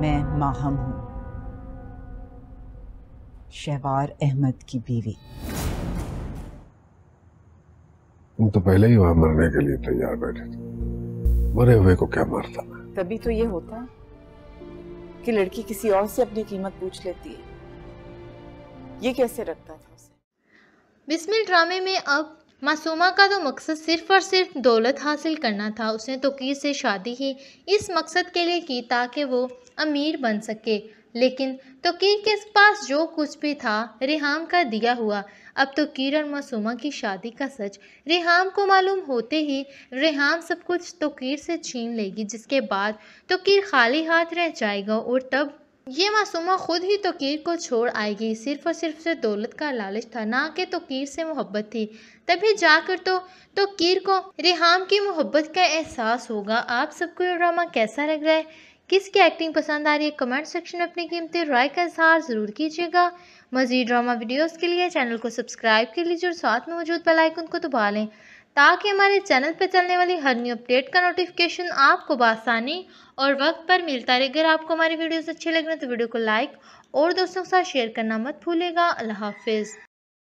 मैं माहम हूँ शहवार अहमद की बीवी तुम तो पहले ही वहां मरने के लिए तैयार बैठे थे मरे हुए को क्या मारता तभी तो ये होता कि लड़की किसी और से अपनी कीमत पूछ लेती है ये कैसे रखता था उसे बिस्मिल ड्रामे में अब मासूमा का तो मकसद सिर्फ़ और सिर्फ दौलत हासिल करना था उसने तो की से शादी ही इस मकसद के लिए की ताकि वो अमीर बन सके लेकिन तो के पास जो कुछ भी था रिहाम का दिया हुआ अब तो कीर और मासूमा की शादी का सच रेहाम को मालूम होते ही रिहाम सब कुछ तो कीर से छीन लेगी जिसके बाद तो कीर खाली हाथ रह जाएगा और तब ये मासूमा खुद ही तो कीर को छोड़ आएगी सिर्फ और सिर्फ से दौलत का लालच था ना कि तो कीर से मोहब्बत थी तभी जाकर तो, तो कीर को रिहाम की मोहब्बत का एहसास होगा आप सबको ये ड्रामा कैसा लग रहा है किसकी एक्टिंग पसंद आ रही है कमेंट सेक्शन में अपनी कीमती राय का इजहार ज़रूर कीजिएगा मज़ीद ड्रामा वीडियोज़ के लिए चैनल को सब्सक्राइब कर लीजिए और साथ में मौजूद बेलाइकन को दबा लें ताकि हमारे चैनल पर चलने वाली हर न्यू अपडेट का नोटिफिकेशन आपको बसानी और वक्त पर मिलता रहे अगर आपको हमारी वीडियोस अच्छी लगे तो वीडियो को लाइक और दोस्तों के साथ शेयर करना मत भूलेगा अल्लाह हाफिज़